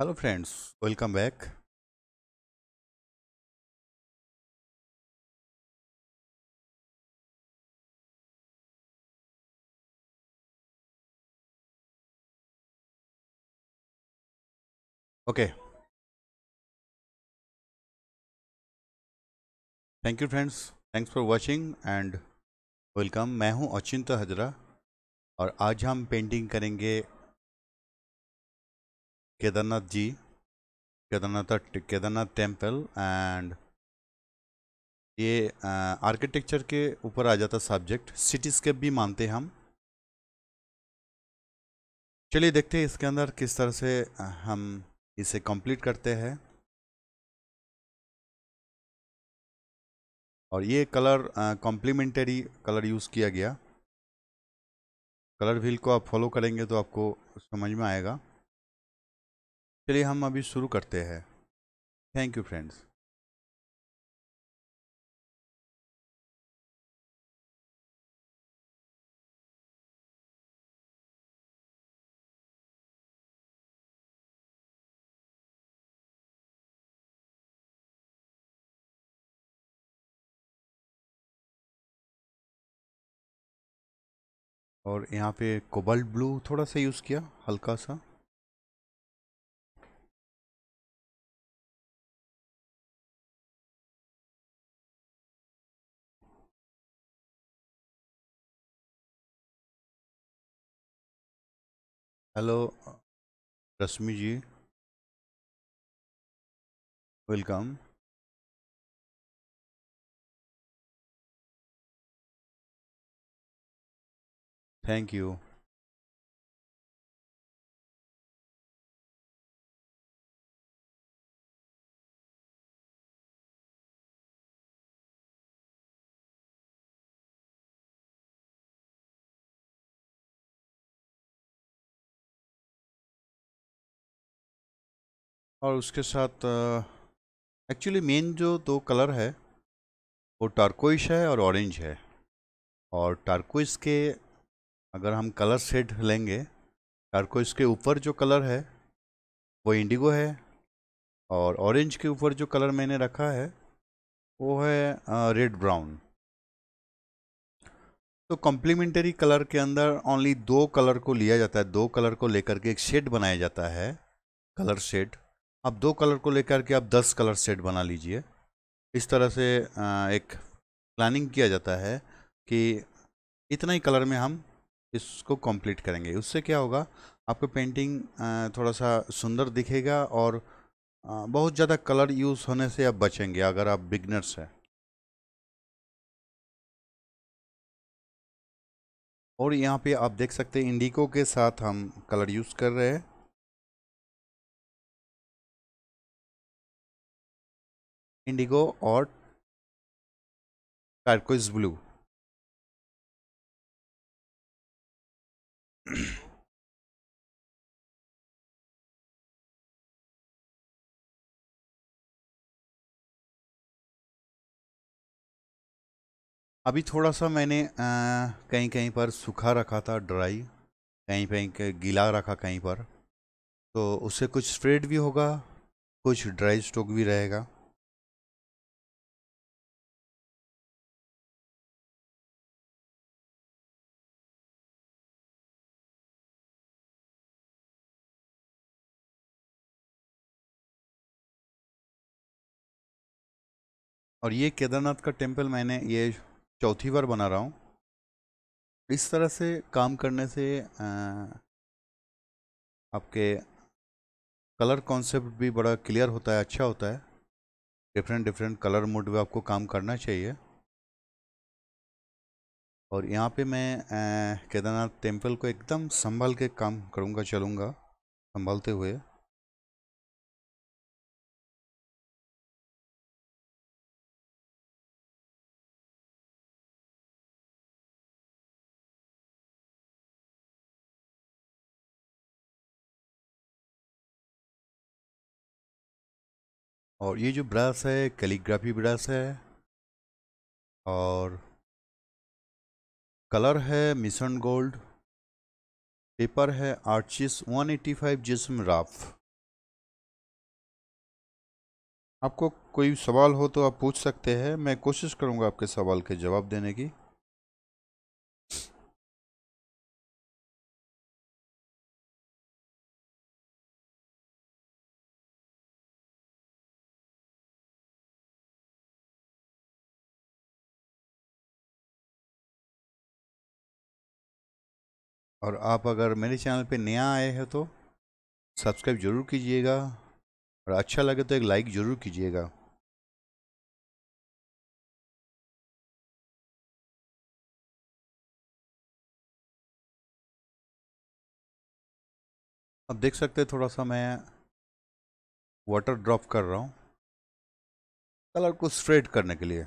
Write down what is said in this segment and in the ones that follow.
hello friends welcome back okay thank you friends thanks for watching and welcome मैं हूं अचिंत हजरा और आज हम पेंटिंग करेंगे Kedarnath ji, Kedarnath Kedarnath temple and ये आर्किटेक्चर के ऊपर आ जाता सब्जेक्ट सिटीस्केप भी मानते हम चलिए देखते हैं इसके अंदर किस तरह से हम इसे कंप्लीट करते हैं और ये कलर कॉम्प्लीमेंटरी कलर यूज़ किया गया कलर व्हील को आप फॉलो करेंगे तो आपको समझ में आएगा चलिए हम अभी शुरू करते हैं थैंक यू फ्रेंड्स और यहाँ पे कोबल्ट ब्लू थोड़ा सा यूज़ किया हल्का सा hello rashmi ji welcome thank you और उसके साथ एक्चुअली मेन जो दो कलर है वो टारकोइश है और ऑरेंज है और टारकोइस के अगर हम कलर सेट लेंगे टारकोइस के ऊपर जो कलर है वो इंडिगो है और ऑरेंज के ऊपर जो कलर मैंने रखा है वो है रेड ब्राउन तो कॉम्प्लीमेंटरी कलर के अंदर ओनली दो कलर को लिया जाता है दो कलर को लेकर के एक शेड बनाया जाता है कलर शेड आप दो कलर को लेकर के आप दस कलर सेट बना लीजिए इस तरह से एक प्लानिंग किया जाता है कि इतना ही कलर में हम इसको कंप्लीट करेंगे उससे क्या होगा आपको पेंटिंग थोड़ा सा सुंदर दिखेगा और बहुत ज़्यादा कलर यूज़ होने से आप बचेंगे अगर आप बिगनर्स हैं और यहाँ पे आप देख सकते हैं इंडिको के साथ हम कलर यूज़ कर रहे हैं इंडिगो और टर्कोइज ब्लू अभी थोड़ा सा मैंने आ, कहीं कहीं पर सूखा रखा था ड्राई कहीं कहीं गीला रखा कहीं पर तो उससे कुछ स्प्रेड भी होगा कुछ ड्राई स्टोक भी रहेगा और ये केदारनाथ का टेम्पल मैंने ये चौथी बार बना रहा हूँ इस तरह से काम करने से आपके कलर कॉन्सेप्ट भी बड़ा क्लियर होता है अच्छा होता है डिफरेंट डिफरेंट कलर मोड में आपको काम करना चाहिए और यहाँ पे मैं केदारनाथ टेम्पल को एकदम संभाल के काम करूँगा चलूँगा संभालते हुए और ये जो ब्रश है कैलीग्राफी ब्रश है और कलर है मिशन गोल्ड पेपर है आर्चिस 185 जिसम राफ आपको कोई सवाल हो तो आप पूछ सकते हैं मैं कोशिश करूंगा आपके सवाल के जवाब देने की और आप अगर मेरे चैनल पे नया आए हैं तो सब्सक्राइब ज़रूर कीजिएगा और अच्छा लगे तो एक लाइक ज़रूर कीजिएगा अब देख सकते हैं थोड़ा सा मैं वाटर ड्रॉप कर रहा हूँ कलर को स्ट्रेट करने के लिए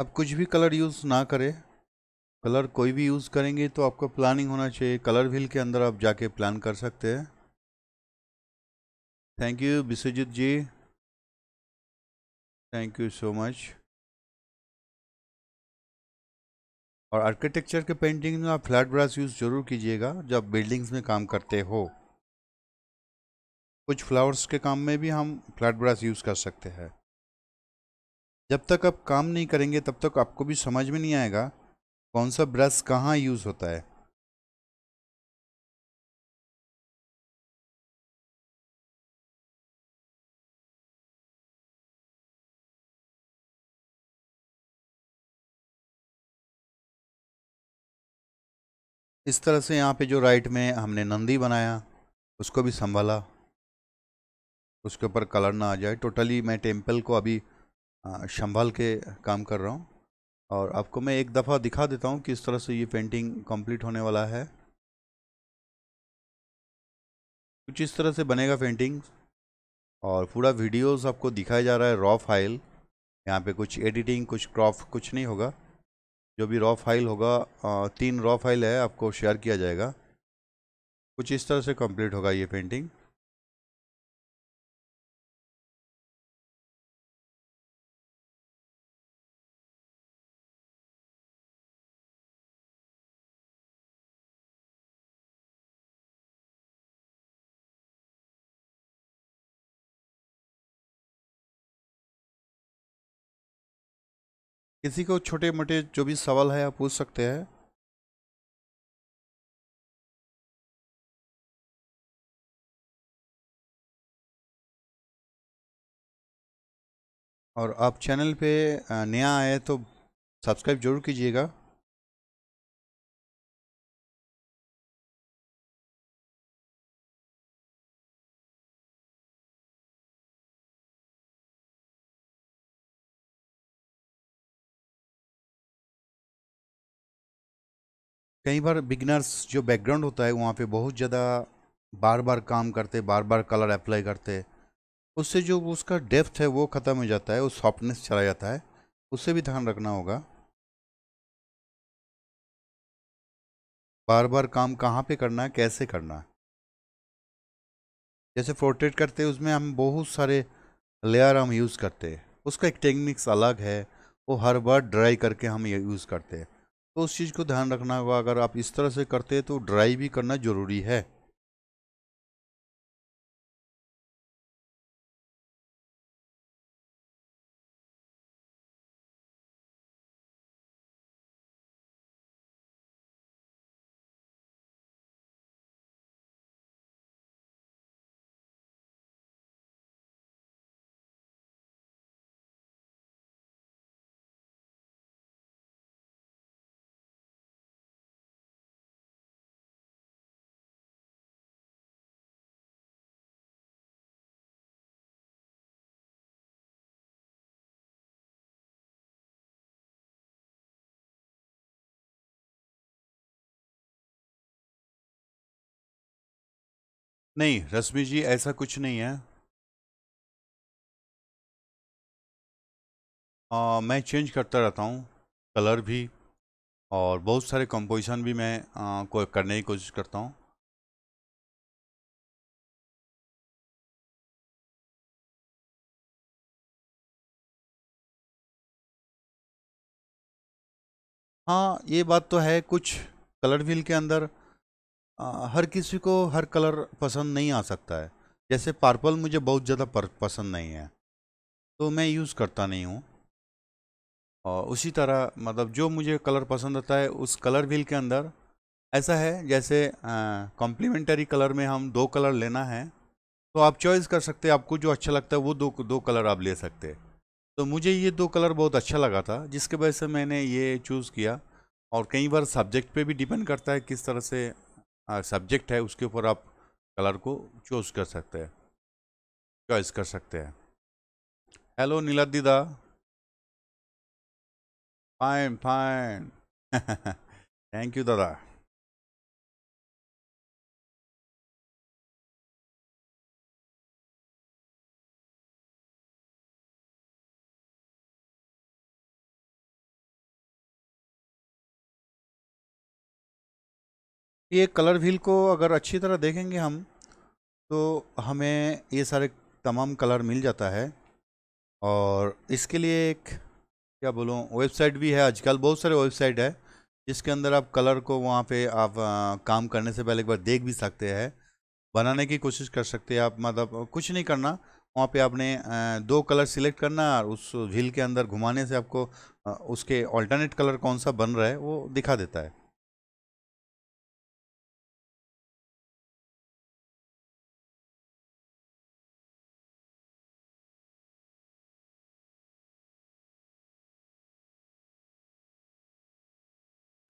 अब कुछ भी कलर यूज़ ना करें कलर कोई भी यूज़ करेंगे तो आपका प्लानिंग होना चाहिए कलर व्हील के अंदर आप जाके प्लान कर सकते हैं thank you Vishwajeet ji thank you so much और आर्किटेक्चर के पेंटिंग में आप फ्लैट ब्रश यूज़ ज़रूर कीजिएगा जब बिल्डिंग्स में काम करते हो कुछ फ्लावर्स के काम में भी हम फ्लैट ब्रश यूज़ कर सकते हैं जब तक आप काम नहीं करेंगे तब तक आपको भी समझ में नहीं आएगा कौन सा ब्रश कहाँ यूज़ होता है इस तरह से यहाँ पे जो राइट में हमने नंदी बनाया उसको भी संभाला उसके ऊपर कलर ना आ जाए टोटली मैं टेम्पल को अभी संभाल के काम कर रहा हूँ और आपको मैं एक दफ़ा दिखा देता हूँ किस तरह से ये पेंटिंग कंप्लीट होने वाला है कुछ इस तरह से बनेगा पेंटिंग और पूरा वीडियोस आपको दिखाया जा रहा है रॉ फाइल यहाँ पे कुछ एडिटिंग कुछ क्रॉप कुछ नहीं होगा जो भी रॉ फाइल होगा तीन रॉ फाइल है आपको शेयर किया जाएगा कुछ इस तरह से कंप्लीट होगा ये पेंटिंग किसी को छोटे मोटे जो भी सवाल है आप पूछ सकते हैं और आप चैनल पे नया आए तो सब्सक्राइब जरूर कीजिएगा कई बार बिगनर्स जो बैकग्राउंड होता है वहाँ पे बहुत ज़्यादा बार बार काम करते बार बार कलर अप्लाई करते उससे जो उसका डेप्थ है वो ख़त्म हो जाता है वो सॉफ्टनेस चला जाता है उससे भी ध्यान रखना होगा बार बार काम कहाँ पे करना है कैसे करना है जैसे पोर्ट्रेट करते हैं उसमें हम बहुत सारे लेयर हम यूज़ करते हैं उसका एक टेक्निक्स अलग है वो हर बार ड्राई करके हम यूज़ करते हैं तो उस चीज़ को ध्यान रखना होगा अगर आप इस तरह से करते तो ड्राई भी करना ज़रूरी है नहीं रश्मि जी ऐसा कुछ नहीं है आ, मैं चेंज करता रहता हूँ कलर भी और बहुत सारे कंपोजिशन भी मैं आ, को करने की कोशिश करता हूँ हाँ ये बात तो है कुछ कलर व्हील के अंदर हर किसी को हर कलर पसंद नहीं आ सकता है जैसे पर्पल मुझे बहुत ज़्यादा पसंद नहीं है तो मैं यूज़ करता नहीं हूँ और उसी तरह मतलब जो मुझे कलर पसंद आता है उस कलर व्हील के अंदर ऐसा है जैसे कॉम्प्लीमेंट्री कलर में हम दो कलर लेना है तो आप चॉइस कर सकते हैं आपको जो अच्छा लगता है वो दो दो कलर आप ले सकते तो मुझे ये दो कलर बहुत अच्छा लगा था जिसके वजह से मैंने ये चूज़ किया और कई बार सब्जेक्ट पे भी डिपेंड करता है किस तरह से सब्जेक्ट है उसके ऊपर आप कलर को चूज कर सकते हैं चॉइस कर सकते हैं हेलो नीला दीदा फाइन फाइन थैंक यू दादा ये कलर व्हील को अगर अच्छी तरह देखेंगे हम तो हमें ये सारे तमाम कलर मिल जाता है और इसके लिए एक क्या बोलूँ वेबसाइट भी है आजकल बहुत सारे वेबसाइट है जिसके अंदर आप कलर को वहाँ पे आप आ, काम करने से पहले एक बार देख भी सकते हैं बनाने की कोशिश कर सकते हैं आप मतलब कुछ नहीं करना वहाँ पे आपने दो कलर सिलेक्ट करना और उस व्हील के अंदर घुमाने से आपको उसके ऑल्टरनेट कलर कौन सा बन रहा है वो दिखा देता है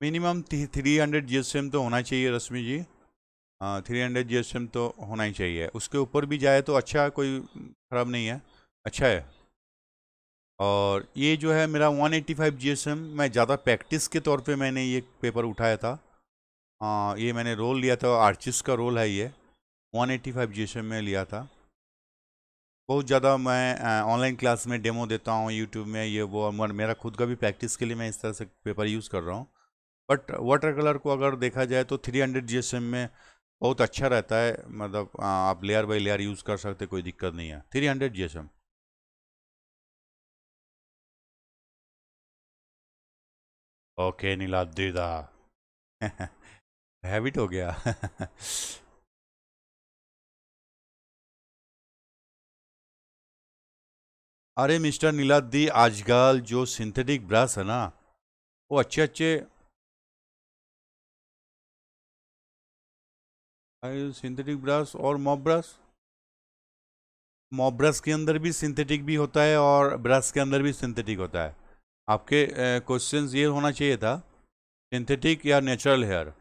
मिनिमम थ्री हंड्रेड जी तो होना चाहिए रश्मि जी थ्री हंड्रेड जी तो होना ही चाहिए उसके ऊपर भी जाए तो अच्छा कोई ख़राब नहीं है अच्छा है और ये जो है मेरा 185 एट्टी फाइव मैं ज़्यादा प्रैक्टिस के तौर पे मैंने ये पेपर उठाया था आ, ये मैंने रोल लिया था आर्चिस का रोल है ये 185 एट्टी फाइव में लिया था बहुत ज़्यादा मैं ऑनलाइन क्लास में डेमो देता हूँ यूट्यूब में ये वो मेरा खुद का भी प्रैक्टिस के लिए मैं इस तरह से पेपर यूज़ कर रहा हूँ बट वाटर कलर को अगर देखा जाए तो 300 हंड्रेड में बहुत अच्छा रहता है मतलब आप लेयर बाय लेयर यूज़ कर सकते कोई दिक्कत नहीं है 300 हंड्रेड ओके नीला दीदा हैबिट हो गया अरे मिस्टर नीलादी आजकल जो सिंथेटिक ब्रश है ना वो अच्छे अच्छे सिंथेटिक ब्रश और मॉप ब्रश मॉप ब्रश के अंदर भी सिंथेटिक भी होता है और ब्रश के अंदर भी सिंथेटिक होता है आपके क्वेश्चन ये होना चाहिए था सिंथेटिक या natural hair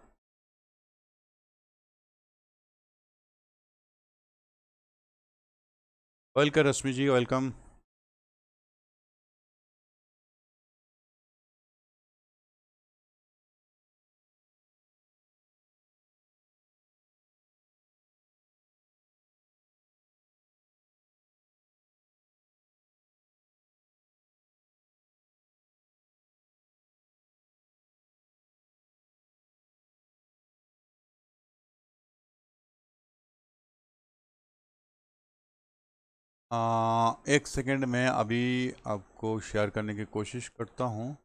welcome Rashmi ji welcome आ, एक सेकंड मैं अभी आपको शेयर करने की कोशिश करता हूँ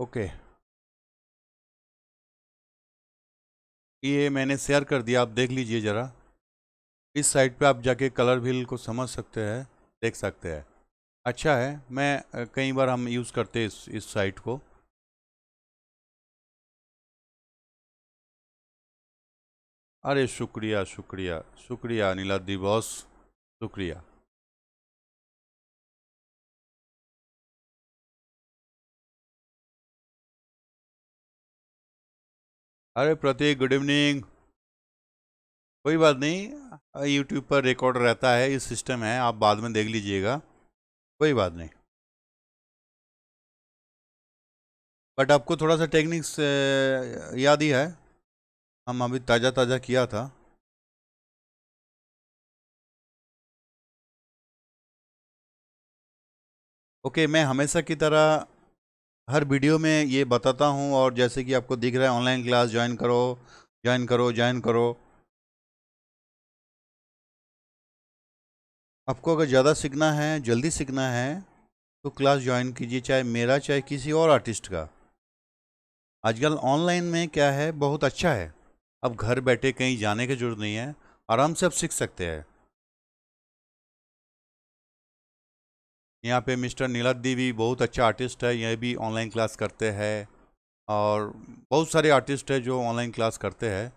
ओके ये मैंने शेयर कर दिया आप देख लीजिए ज़रा इस साइट पे आप जाके कलर व्हील को समझ सकते हैं देख सकते हैं अच्छा है मैं कई बार हम यूज़ करते हैं इस इस साइट को अरे शुक्रिया शुक्रिया शुक्रिया नीलाद्री बॉस शुक्रिया अरे प्रतीक गुड इवनिंग कोई बात नहीं यूट्यूब पर रिकॉर्ड रहता है ये सिस्टम है आप बाद में देख लीजिएगा कोई बात नहीं बट आपको थोड़ा सा टेक्निक्स याद ही है हम अभी ताज़ा ताज़ा किया था ओके मैं हमेशा की तरह हर वीडियो में ये बताता हूँ और जैसे कि आपको दिख रहा है ऑनलाइन क्लास ज्वाइन करो ज्वाइन करो ज्वाइन करो आपको अगर ज़्यादा सीखना है जल्दी सीखना है तो क्लास ज्वाइन कीजिए चाहे मेरा चाहे किसी और आर्टिस्ट का आजकल ऑनलाइन में क्या है बहुत अच्छा है अब घर बैठे कहीं जाने की जरूरत नहीं है आराम से आप सीख सकते हैं यहाँ पे मिस्टर नीलाद्री भी बहुत अच्छा आर्टिस्ट है यह भी ऑनलाइन क्लास करते हैं और बहुत सारे आर्टिस्ट हैं जो ऑनलाइन क्लास करते हैं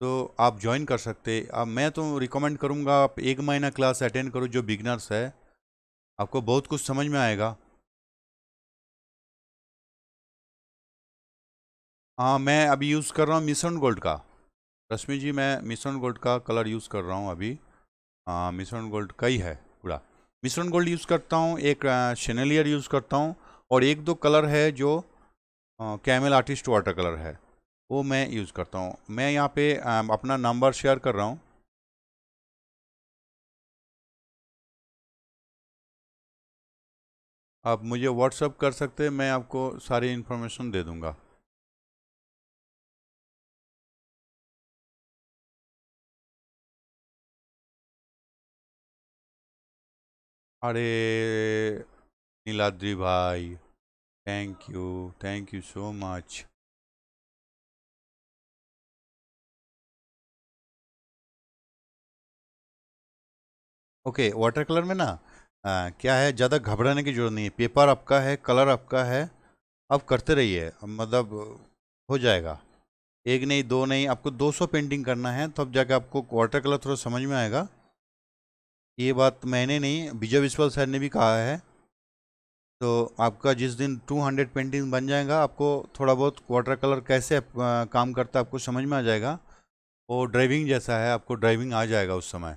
तो आप ज्वाइन कर सकते अब मैं तो रिकमेंड करूँगा आप एक महीना क्लास अटेंड करो जो बिगनर्स है आपको बहुत कुछ समझ में आएगा हाँ मैं अभी यूज़ कर रहा हूँ मिशन गोल्ड का रश्मि जी मैं मिशन गोल्ड का कलर यूज़ कर रहा हूँ अभी हाँ मिश्रण गोल्ड का ही है मिश्रण गोल्ड यूज़ करता हूँ एक शेनेलियर यूज़ करता हूँ और एक दो कलर है जो कैमल आर्टिस्ट वाटर कलर है वो मैं यूज़ करता हूँ मैं यहाँ पे अपना नंबर शेयर कर रहा हूँ आप मुझे व्हाट्सअप कर सकते हैं मैं आपको सारी इन्फॉर्मेशन दे दूँगा अरे नीलाद्री भाई thank you thank you so much okay water colour में ना आ, क्या है ज़्यादा घबराने की जरूरत नहीं है पेपर आपका है कलर आपका है आप करते रहिए मतलब हो जाएगा एक नहीं दो नहीं आपको 200 पेंटिंग करना है तब जाके आपको वाटर कलर थोड़ा समझ में आएगा ये बात तो मैंने नहीं विजय विश्वाल सर ने भी कहा है तो आपका जिस दिन 200 पेंटिंग बन जाएगा आपको थोड़ा बहुत वाटर कलर कैसे काम करता है आपको समझ में आ जाएगा वो ड्राइविंग जैसा है आपको ड्राइविंग आ जाएगा उस समय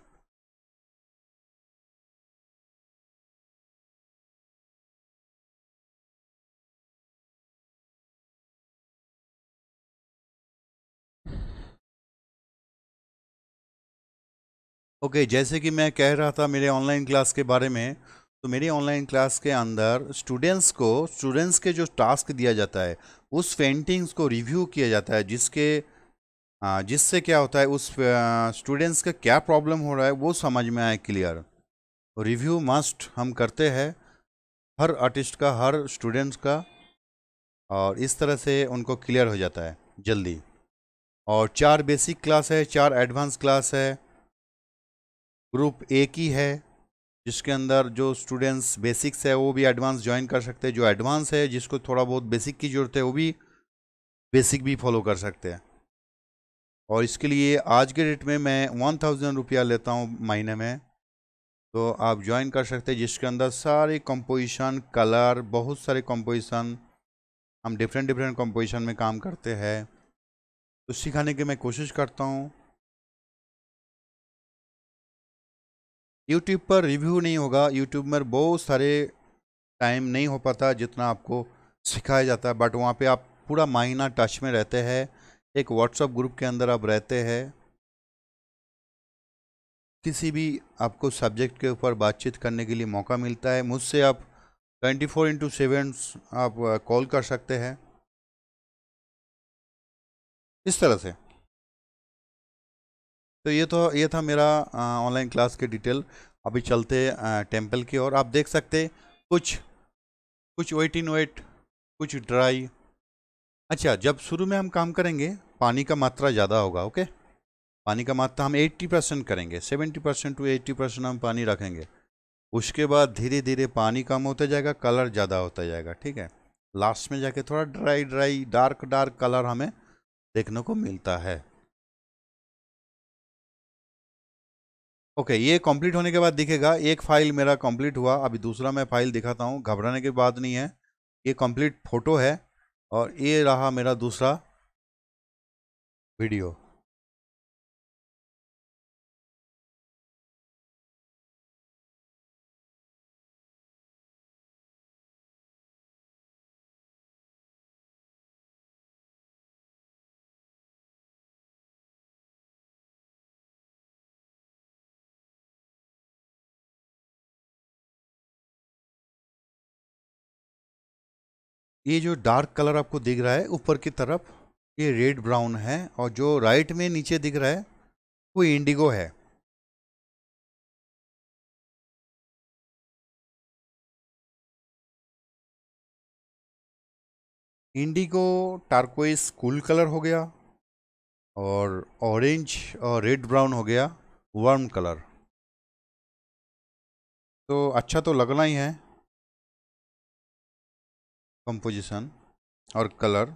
ओके okay, जैसे कि मैं कह रहा था मेरे ऑनलाइन क्लास के बारे में तो मेरी ऑनलाइन क्लास के अंदर स्टूडेंट्स को स्टूडेंट्स के जो टास्क दिया जाता है उस पेंटिंग्स को रिव्यू किया जाता है जिसके जिससे क्या होता है उस स्टूडेंट्स का क्या प्रॉब्लम हो रहा है वो समझ में आए क्लियर रिव्यू मस्ट हम करते हैं हर आर्टिस्ट का हर स्टूडेंट्स का और इस तरह से उनको क्लियर हो जाता है जल्दी और चार बेसिक क्लास है चार एडवांस क्लास है ग्रुप ए की है जिसके अंदर जो स्टूडेंट्स बेसिक्स है वो भी एडवांस ज्वाइन कर सकते हैं जो एडवांस है जिसको थोड़ा बहुत बेसिक की ज़रूरत है वो भी बेसिक भी फॉलो कर सकते हैं और इसके लिए आज के डेट में मैं वन थाउजेंड रुपया लेता हूँ महीने में तो आप ज्वाइन कर सकते हैं जिसके अंदर सारे कंपोजिशन कलर बहुत सारे कंपोजिशन हम डिफरेंट डिफरेंट कंपोजिशन में काम करते हैं तो सिखाने की मैं कोशिश करता हूँ यूट्यूब पर रिव्यू नहीं होगा यूट्यूब में बहुत सारे टाइम नहीं हो पाता जितना आपको सिखाया जाता है बट वहाँ पे आप पूरा महीना टच में रहते हैं एक व्हाट्सअप ग्रुप के अंदर आप रहते हैं किसी भी आपको सब्जेक्ट के ऊपर बातचीत करने के लिए मौका मिलता है मुझसे आप 24 फोर इंटू सेवन आप कॉल uh, कर सकते हैं इस तरह से तो ये तो ये था मेरा ऑनलाइन क्लास के डिटेल अभी चलते टेम्पल की और आप देख सकते कुछ कुछ वेट इन वेट कुछ ड्राई अच्छा जब शुरू में हम काम करेंगे पानी का मात्रा ज़्यादा होगा ओके पानी का मात्रा हम 80 परसेंट करेंगे 70 परसेंट टू 80 परसेंट हम पानी रखेंगे उसके बाद धीरे धीरे पानी कम होता जाएगा कलर ज़्यादा होता जाएगा ठीक है लास्ट में जाके थोड़ा dry dry dark dark colour हमें देखने को मिलता है ओके okay, ये कंप्लीट होने के बाद दिखेगा एक फाइल मेरा कंप्लीट हुआ अभी दूसरा मैं फाइल दिखाता हूँ घबराने की बात नहीं है ये कंप्लीट फोटो है और ये रहा मेरा दूसरा वीडियो ये जो डार्क कलर आपको दिख रहा है ऊपर की तरफ ये रेड ब्राउन है और जो राइट में नीचे दिख रहा है वो इंडिगो है इंडिगो टार्कोइस कूल कलर हो गया और ऑरेंज और रेड ब्राउन हो गया वार्म कलर तो अच्छा तो लगना ही है कंपोजिशन और कलर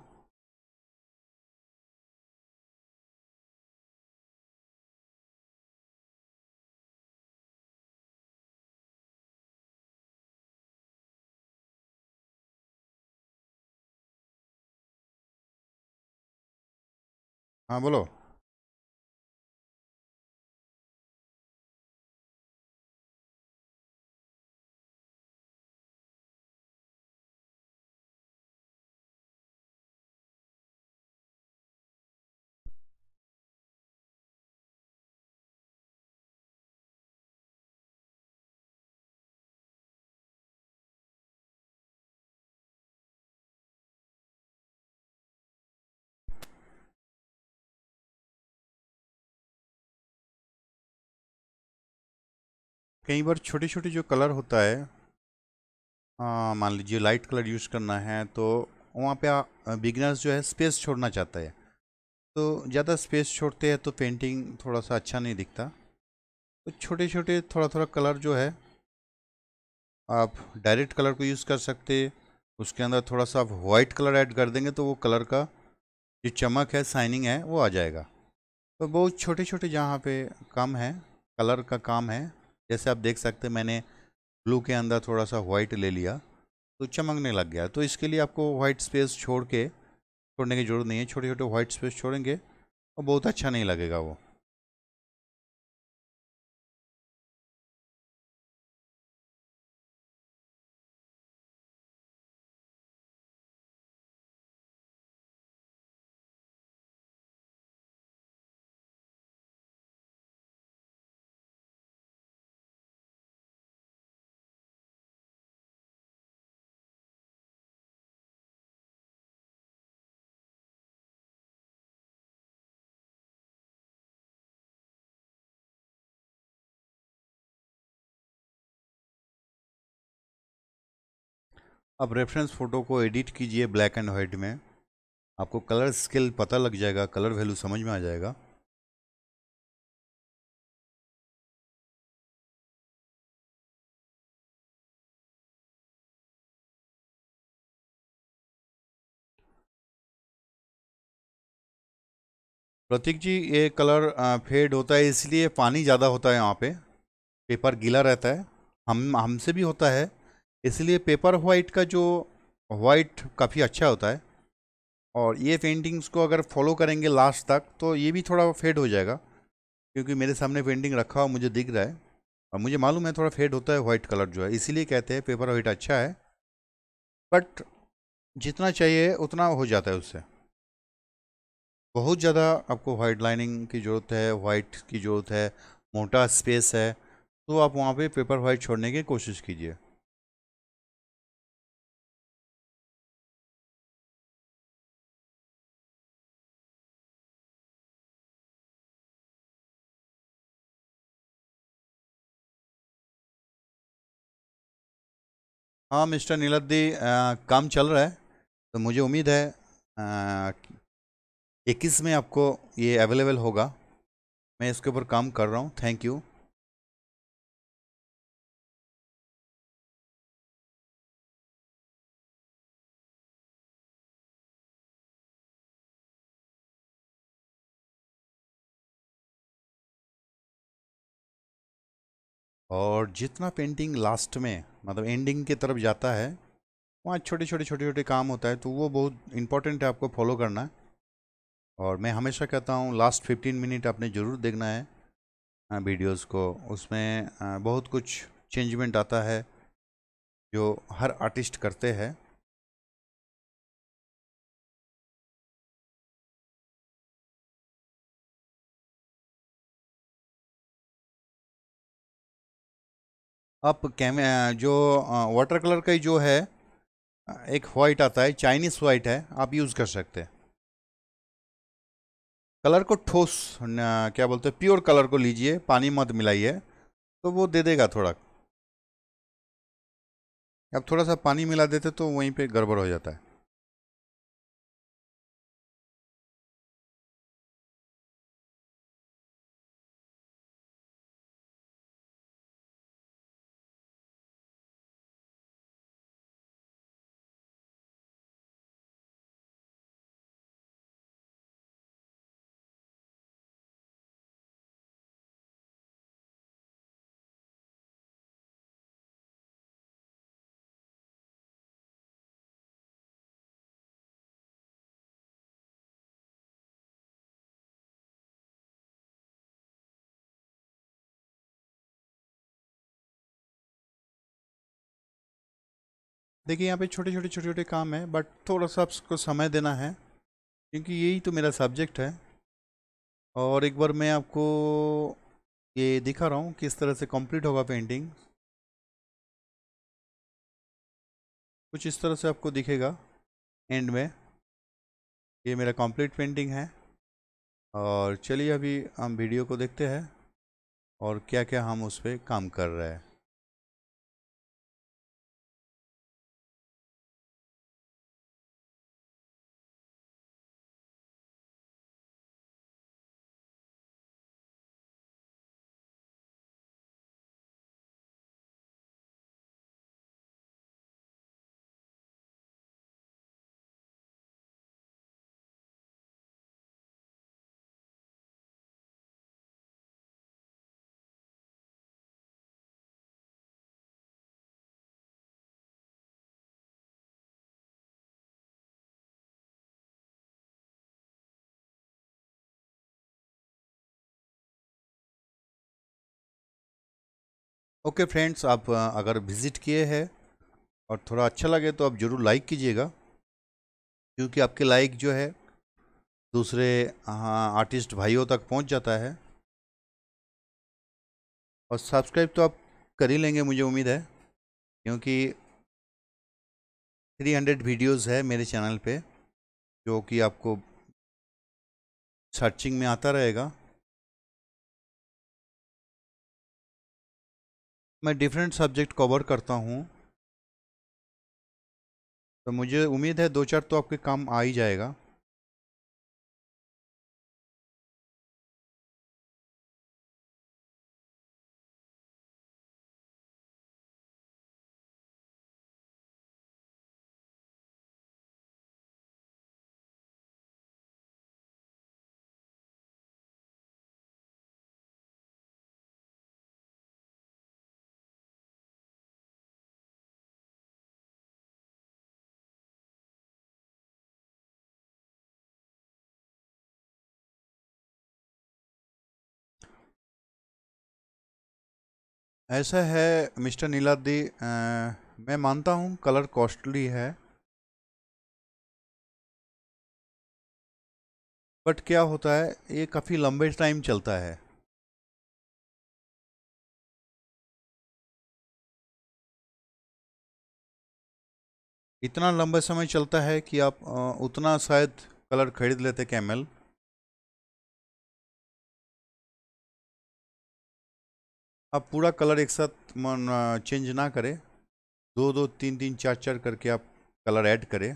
हाँ बोलो कई बार छोटे छोटे जो कलर होता है मान लीजिए लाइट कलर यूज़ करना है तो वहाँ पे बिगनर्स जो है स्पेस छोड़ना चाहता है तो ज़्यादा स्पेस छोड़ते हैं तो पेंटिंग थोड़ा सा अच्छा नहीं दिखता तो छोटे छोटे थोड़ा थोड़ा कलर जो है आप डायरेक्ट कलर को यूज़ कर सकते उसके अंदर थोड़ा सा आप वाइट कलर ऐड कर देंगे तो वो कलर का जो चमक है साइनिंग है वो आ जाएगा तो बहुत छोटे छोटे जहाँ पे काम है कलर का काम है जैसे आप देख सकते हैं मैंने ब्लू के अंदर थोड़ा सा वाइट ले लिया तो चमकने लग गया तो इसके लिए आपको वाइट स्पेस छोड़ के छोड़ने की जरूरत नहीं है छोटे छोटे वाइट स्पेस छोड़ेंगे और बहुत अच्छा नहीं लगेगा वो अब रेफरेंस फ़ोटो को एडिट कीजिए ब्लैक एंड वाइट में आपको कलर स्केल पता लग जाएगा कलर वैल्यू समझ में आ जाएगा प्रतीक जी ये कलर फेड होता है इसलिए पानी ज़्यादा होता है यहाँ पे पेपर गीला रहता है हम हमसे भी होता है इसलिए पेपर वाइट का जो वाइट काफ़ी अच्छा होता है और ये पेंटिंग्स को अगर फॉलो करेंगे लास्ट तक तो ये भी थोड़ा फेड हो जाएगा क्योंकि मेरे सामने पेंटिंग रखा हुआ मुझे दिख रहा है और मुझे मालूम है थोड़ा फेड होता है वाइट कलर जो है इसीलिए कहते हैं पेपर वाइट अच्छा है बट जितना चाहिए उतना हो जाता है उससे बहुत ज़्यादा आपको वाइट लाइनिंग की ज़रूरत है वाइट की ज़रूरत है मोटा स्पेस है तो आप वहाँ पे पेपर वाइट छोड़ने की कोशिश कीजिए हाँ मिस्टर नीलद्दी काम चल रहा है तो मुझे उम्मीद है इक्कीस में आपको ये अवेलेबल होगा मैं इसके ऊपर काम कर रहा हूँ थैंक यू और जितना पेंटिंग लास्ट में मतलब एंडिंग की तरफ जाता है वहाँ छोटे छोटे छोटे छोटे काम होता है तो वो बहुत इंपॉर्टेंट है आपको फॉलो करना और मैं हमेशा कहता हूँ लास्ट फिफ्टीन मिनट आपने ज़रूर देखना है वीडियोस को उसमें बहुत कुछ चेंजमेंट आता है जो हर आर्टिस्ट करते हैं आप कैमे जो वाटर कलर का जो है एक वाइट आता है चाइनीज़ वाइट है आप यूज़ कर सकते हैं कलर को ठोस क्या बोलते हैं प्योर कलर को लीजिए पानी मत मिलाइए तो वो दे देगा थोड़ा अब थोड़ा सा पानी मिला देते तो वहीं पे गड़बड़ हो जाता है देखिए यहाँ पे छोटे छोटे छोटे छोटे काम है बट थोड़ा सा आपको समय देना है क्योंकि यही तो मेरा सब्जेक्ट है और एक बार मैं आपको ये दिखा रहा हूँ किस तरह से कंप्लीट होगा पेंटिंग कुछ इस तरह से आपको दिखेगा एंड में ये मेरा कंप्लीट पेंटिंग है और चलिए अभी हम वीडियो को देखते हैं और क्या क्या हम उस पर काम कर रहे हैं ओके okay फ्रेंड्स आप अगर विज़िट किए हैं और थोड़ा अच्छा लगे तो आप ज़रूर लाइक कीजिएगा क्योंकि आपके लाइक जो है दूसरे आर्टिस्ट भाइयों तक पहुंच जाता है और सब्सक्राइब तो आप कर ही लेंगे मुझे उम्मीद है क्योंकि 300 वीडियोस है मेरे चैनल पे जो कि आपको सर्चिंग में आता रहेगा मैं डिफरेंट सब्जेक्ट कवर करता हूँ तो मुझे उम्मीद है दो चार तो आपके काम आ ही जाएगा ऐसा है मिस्टर नीलादी मैं मानता हूँ कलर कॉस्टली है बट क्या होता है ये काफ़ी लंबे टाइम चलता है इतना लंबे समय चलता है कि आप उतना शायद कलर खरीद लेते कैमल आप पूरा कलर एक साथ चेंज ना करें दो दो तीन तीन चार चार करके आप कलर ऐड करें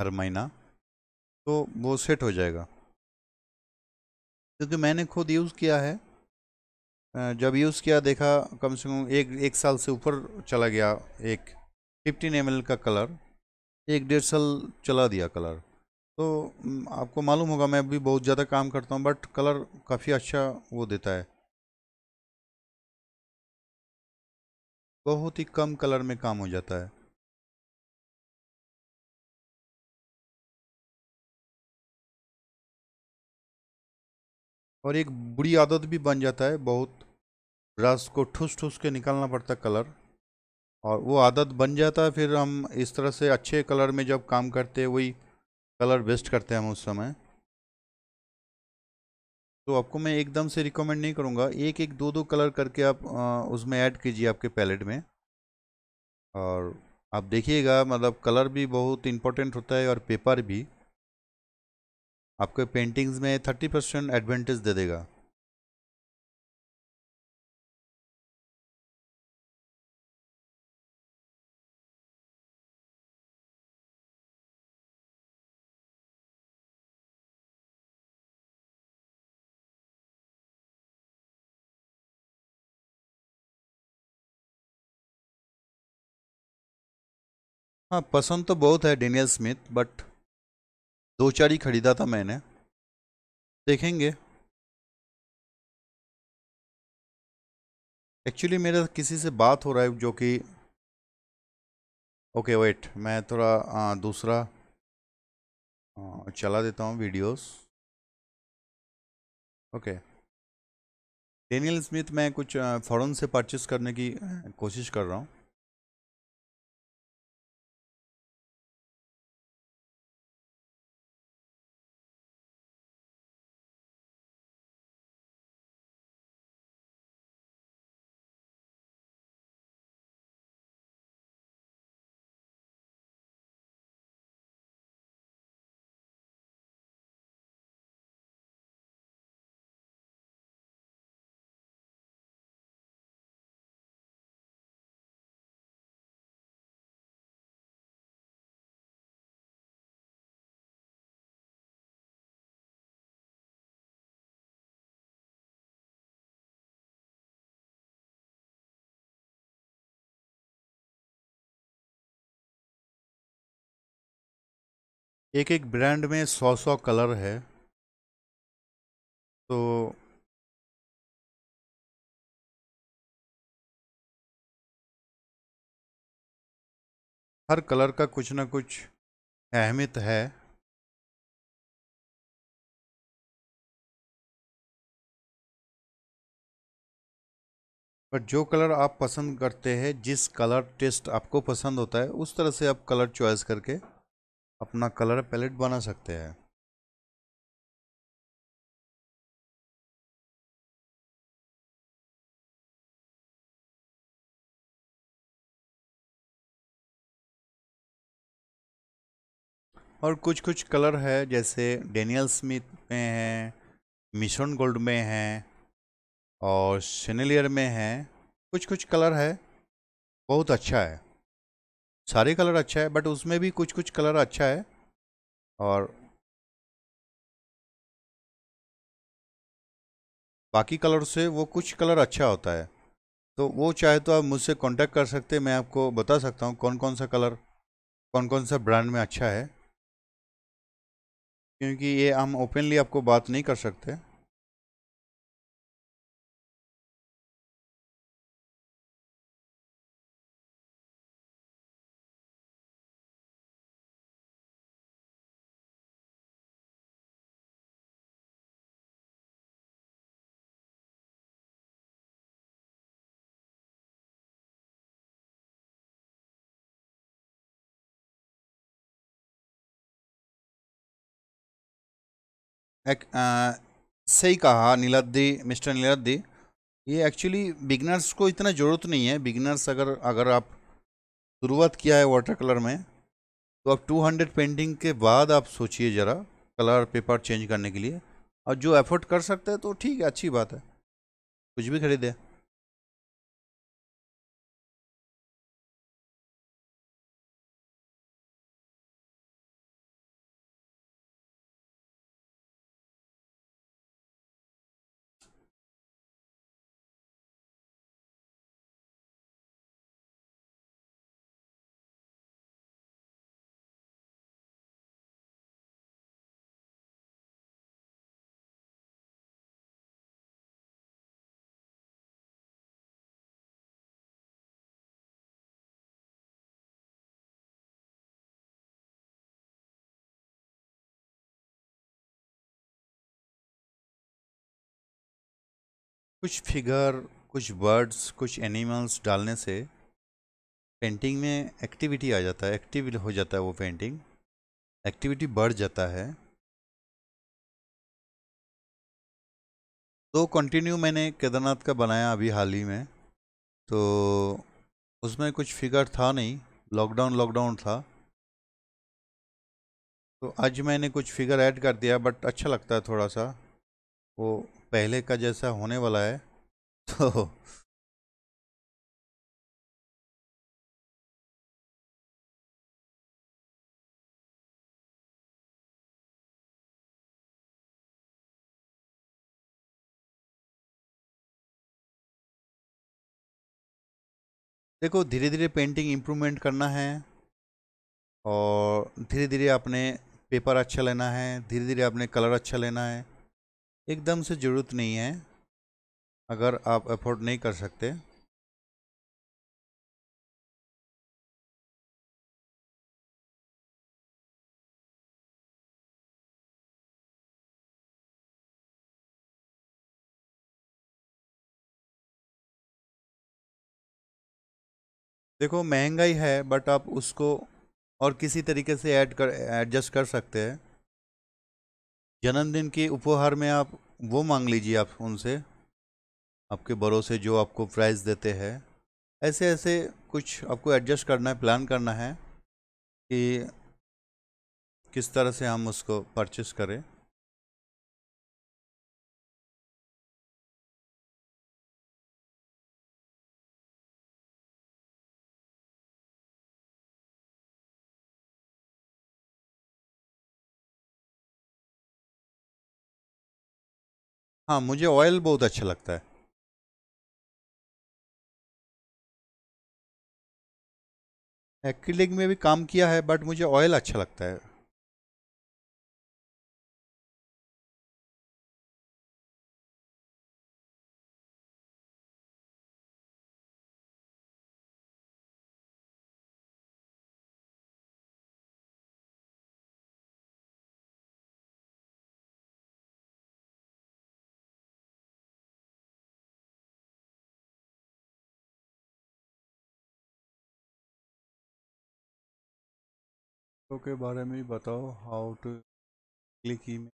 हर महीना तो वो सेट हो जाएगा क्योंकि मैंने खुद यूज़ किया है जब यूज़ किया देखा कम से कम एक एक साल से ऊपर चला गया एक फिफ्टीन एम का कलर एक डेढ़ साल चला दिया कलर तो आपको मालूम होगा मैं भी बहुत ज़्यादा काम करता हूँ बट कलर काफ़ी अच्छा वो देता है बहुत ही कम कलर में काम हो जाता है और एक बुरी आदत भी बन जाता है बहुत ब्रश को ठूस ठूस के निकालना पड़ता है कलर और वो आदत बन जाता है फिर हम इस तरह से अच्छे कलर में जब काम करते हैं वही कलर बेस्ट करते हैं हम उस समय तो आपको मैं एकदम से रिकमेंड नहीं करूँगा एक एक दो दो कलर करके आप उसमें ऐड कीजिए आपके पैलेट में और आप देखिएगा मतलब कलर भी बहुत इम्पोर्टेंट होता है और पेपर भी आपके पेंटिंग्स में थर्टी परसेंट एडवांटेज दे देगा हाँ पसंद तो बहुत है डेनियल स्मिथ बट दो चार ही खरीदा था मैंने देखेंगे एक्चुअली मेरा किसी से बात हो रहा है जो कि ओके वेट मैं थोड़ा आ, दूसरा आ, चला देता हूँ वीडियोस ओके डेनियल स्मिथ मैं कुछ फ़ौरन से परचेस करने की कोशिश कर रहा हूँ एक एक ब्रांड में सौ सौ कलर है तो हर कलर का कुछ ना कुछ अहमियत है पर जो कलर आप पसंद करते हैं जिस कलर टेस्ट आपको पसंद होता है उस तरह से आप कलर चॉइस करके अपना कलर पैलेट बना सकते हैं और कुछ कुछ कलर है जैसे डेनियल स्मिथ में है मिशन गोल्ड में है और शनेलियर में है कुछ कुछ कलर है बहुत अच्छा है सारे कलर अच्छा है बट उसमें भी कुछ कुछ कलर अच्छा है और बाकी कलर से वो कुछ कलर अच्छा होता है तो वो चाहे तो आप मुझसे कांटेक्ट कर सकते हैं मैं आपको बता सकता हूँ कौन कौन सा कलर कौन कौन सा ब्रांड में अच्छा है क्योंकि ये हम ओपनली आपको बात नहीं कर सकते एक से ही कहा नीलाद्दी मिस्टर नीलाद्दी ये एक्चुअली बिगनर्स को इतना ज़रूरत नहीं है बिगनर्स अगर अगर आप शुरुआत किया है वाटर कलर में तो आप 200 पेंटिंग के बाद आप सोचिए ज़रा कलर पेपर चेंज करने के लिए और जो एफर्ट कर सकते हैं तो ठीक है अच्छी बात है कुछ भी खरीदे कुछ फिगर कुछ बर्ड्स कुछ एनिमल्स डालने से पेंटिंग में एक्टिविटी आ जाता है एक्टिव हो जाता है वो पेंटिंग एक्टिविटी बढ़ जाता है तो कंटिन्यू मैंने केदारनाथ का बनाया अभी हाल ही में तो उसमें कुछ फिगर था नहीं लॉकडाउन लॉकडाउन था तो आज मैंने कुछ फिगर ऐड कर दिया बट अच्छा लगता है थोड़ा सा वो पहले का जैसा होने वाला है तो देखो धीरे धीरे पेंटिंग इम्प्रूवमेंट करना है और धीरे धीरे आपने पेपर अच्छा लेना है धीरे धीरे आपने कलर अच्छा लेना है एकदम से ज़रूरत नहीं है अगर आप अफोर्ड नहीं कर सकते देखो महंगाई है बट आप उसको और किसी तरीके से ऐड कर एडजस्ट कर सकते हैं जन्मदिन के उपहार में आप वो मांग लीजिए आप उनसे आपके भरोसे जो आपको प्राइज़ देते हैं ऐसे ऐसे कुछ आपको एडजस्ट करना है प्लान करना है कि किस तरह से हम उसको परचेस करें हाँ मुझे ऑयल बहुत अच्छा लगता है एक्रिलिक में भी काम किया है बट मुझे ऑयल अच्छा लगता है के बारे में बताओ how to click email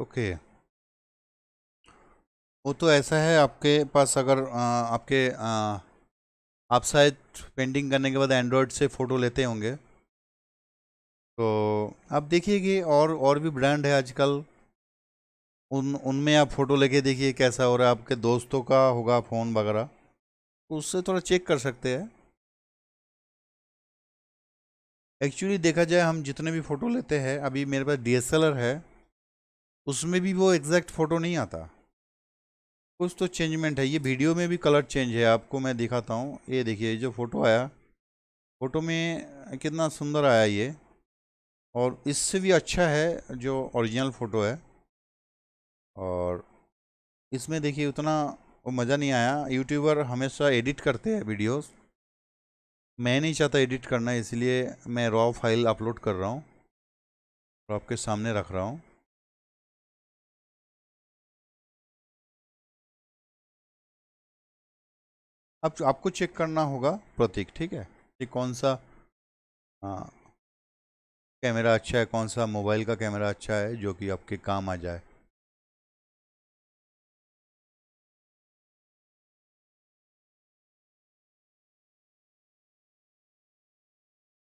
okay वो तो ऐसा है आपके पास अगर आ, आपके आ, आप शायद पेंटिंग करने के बाद एंड्रॉयड से फ़ोटो लेते होंगे तो आप देखिए कि और और भी ब्रांड है आजकल उन उनमें आप फ़ोटो लेके देखिए कैसा हो रहा है आपके दोस्तों का होगा फ़ोन वगैरह तो उससे थोड़ा चेक कर सकते हैं एक्चुअली देखा जाए हम जितने भी फ़ोटो लेते हैं अभी मेरे पास डी है उसमें भी वो एग्जैक्ट फ़ोटो नहीं आता कुछ तो चेंजमेंट है ये वीडियो में भी कलर चेंज है आपको मैं दिखाता हूँ ये देखिए जो फ़ोटो आया फ़ोटो में कितना सुंदर आया ये और इससे भी अच्छा है जो ओरिजिनल फ़ोटो है और इसमें देखिए उतना वो मज़ा नहीं आया यूट्यूबर हमेशा एडिट करते हैं वीडियोस मैं नहीं चाहता एडिट करना इसलिए मैं रॉ फाइल अपलोड कर रहा हूँ और आपके सामने रख रहा हूँ अब आपको चेक करना होगा प्रतीक ठीक है कि कौन सा हाँ, कैमरा अच्छा है कौन सा मोबाइल का कैमरा अच्छा है जो कि आपके काम आ जाए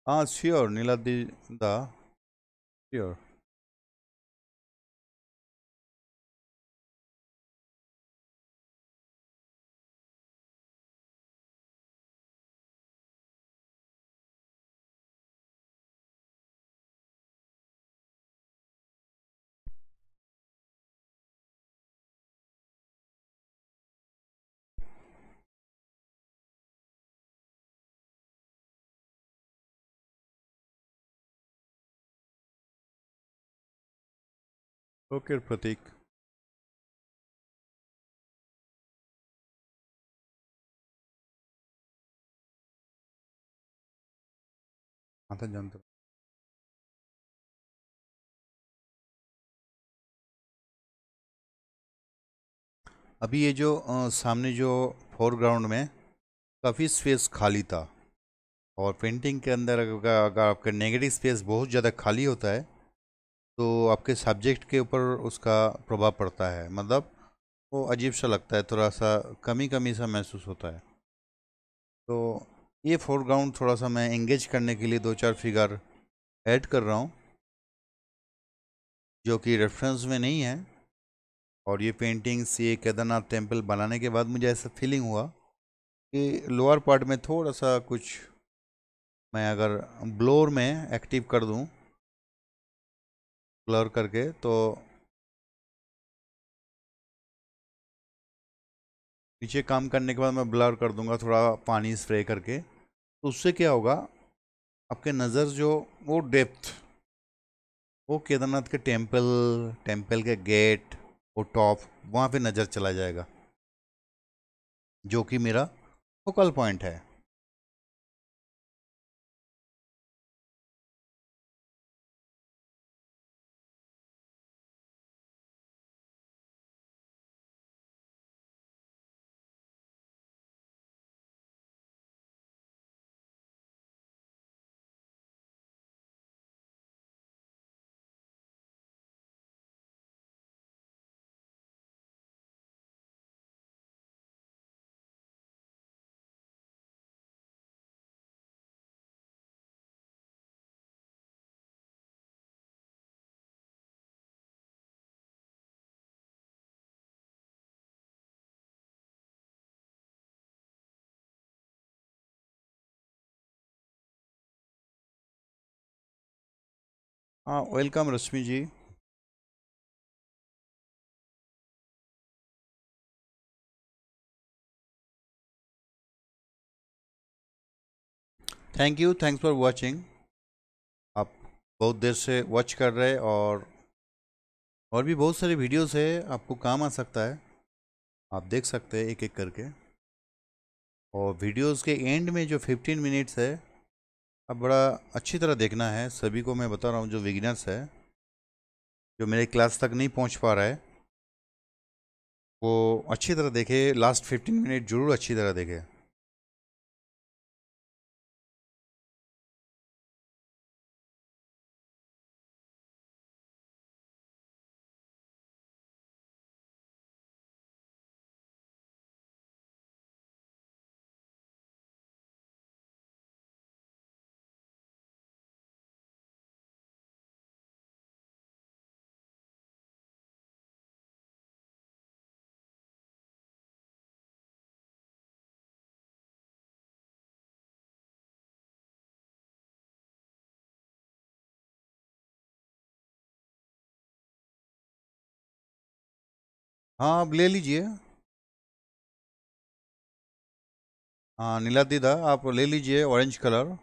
हाँ श्योर नीला दा श्योर ओके प्रतीक हाँ तो अभी ये जो आ, सामने जो फोरग्राउंड में काफ़ी स्पेस खाली था और पेंटिंग के अंदर अगर आपका नेगेटिव स्पेस बहुत ज़्यादा खाली होता है तो आपके सब्जेक्ट के ऊपर उसका प्रभाव पड़ता है मतलब वो अजीब सा लगता है थोड़ा सा कमी कमी सा महसूस होता है तो ये फोरग्राउंड थोड़ा सा मैं इंगेज करने के लिए दो चार फिगर ऐड कर रहा हूँ जो कि रेफरेंस में नहीं है और ये पेंटिंग्स ये केदारनाथ टेम्पल बनाने के बाद मुझे ऐसा फीलिंग हुआ कि लोअर पार्ट में थोड़ा सा कुछ मैं अगर ब्लोर में एक्टिव कर दूँ ब्लर करके तो नीचे काम करने के बाद मैं ब्लर कर दूंगा थोड़ा पानी स्प्रे करके तो उससे क्या होगा आपके नज़र जो वो डेप्थ वो केदारनाथ के टेम्पल टेम्पल के गेट वो टॉप वहाँ पे नज़र चला जाएगा जो कि मेरा फोकल पॉइंट है हाँ welcome Rashmi ji thank you thanks for watching आप बहुत देर से वॉच कर रहे और और भी बहुत सारे वीडियोस है आपको काम आ सकता है आप देख सकते हैं एक एक करके और वीडियोस के एंड में जो 15 मिनट्स है अब बड़ा अच्छी तरह देखना है सभी को मैं बता रहा हूँ जो विगिनर्स है जो मेरे क्लास तक नहीं पहुँच पा रहा है वो अच्छी तरह देखे लास्ट फिफ्टीन मिनट जरूर अच्छी तरह देखे हाँ आप ले लीजिए हाँ नीला दीदा आप ले लीजिए ऑरेंज कलर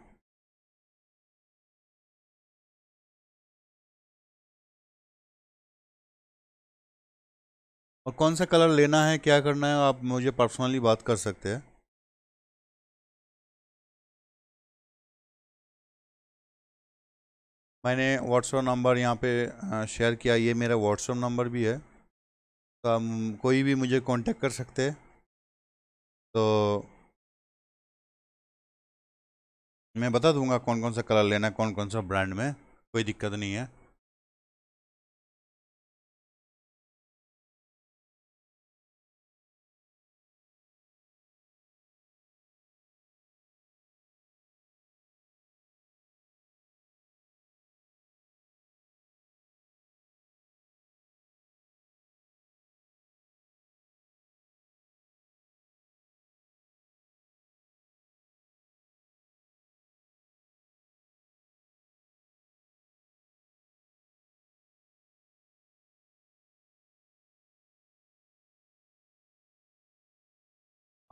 और कौन सा कलर लेना है क्या करना है आप मुझे पर्सनली बात कर सकते हैं मैंने व्हाट्सएप नंबर यहाँ पे शेयर किया ये मेरा व्हाट्सएप नंबर भी है तो हम कोई भी मुझे कांटेक्ट कर सकते तो मैं बता दूंगा कौन कौन सा कलर लेना है कौन कौन सा ब्रांड में कोई दिक्कत नहीं है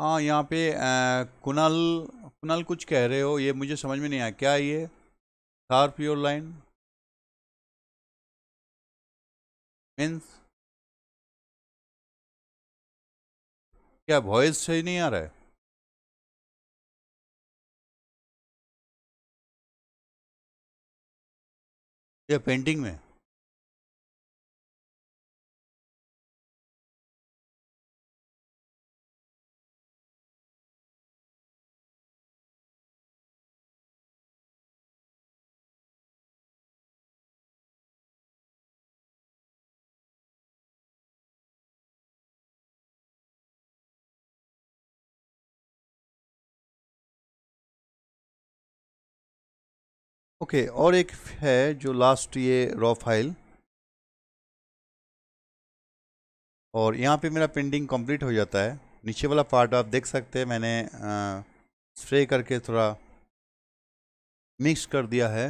हाँ यहाँ पे कुनल कुनल कुछ कह रहे हो ये मुझे समझ में नहीं आया क्या ये थार प्योर लाइन मीन्स क्या वॉइस सही नहीं आ रहा है ये पेंटिंग में ओके okay, और एक है जो लास्ट ये रॉ फाइल और यहाँ पे मेरा पेंटिंग कंप्लीट हो जाता है नीचे वाला पार्ट आप देख सकते हैं मैंने स्प्रे करके थोड़ा मिक्स कर दिया है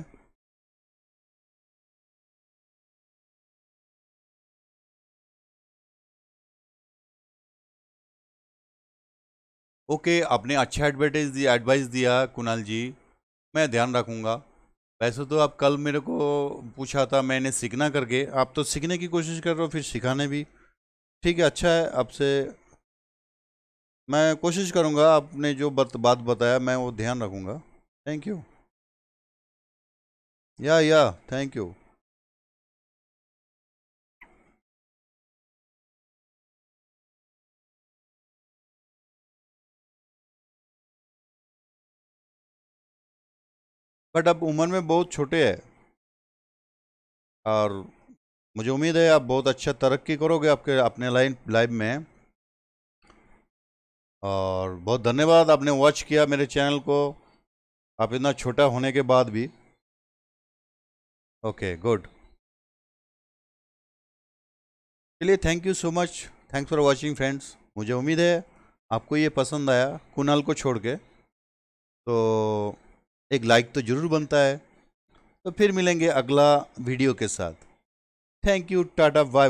ओके okay, आपने अच्छा एडवर्टाइज दिया एडवाइस दिया कुणाल जी मैं ध्यान रखूँगा वैसे तो आप कल मेरे को पूछा था मैंने सीखना करके आप तो सीखने की कोशिश कर रहे हो फिर सिखाने भी ठीक है अच्छा है आपसे मैं कोशिश करूँगा आपने जो बत, बात बताया मैं वो ध्यान रखूँगा थैंक यू या या थैंक यू बट अब उम्र में बहुत छोटे है और मुझे उम्मीद है आप बहुत अच्छा तरक्की करोगे आपके अपने लाइन लाइफ में और बहुत धन्यवाद आपने वॉच किया मेरे चैनल को आप इतना छोटा होने के बाद भी ओके गुड चलिए thank you so much thanks for watching friends मुझे उम्मीद है आपको ये पसंद आया कुनाल को छोड़ के तो एक लाइक तो ज़रूर बनता है तो फिर मिलेंगे अगला वीडियो के साथ थैंक यू टाटा बाय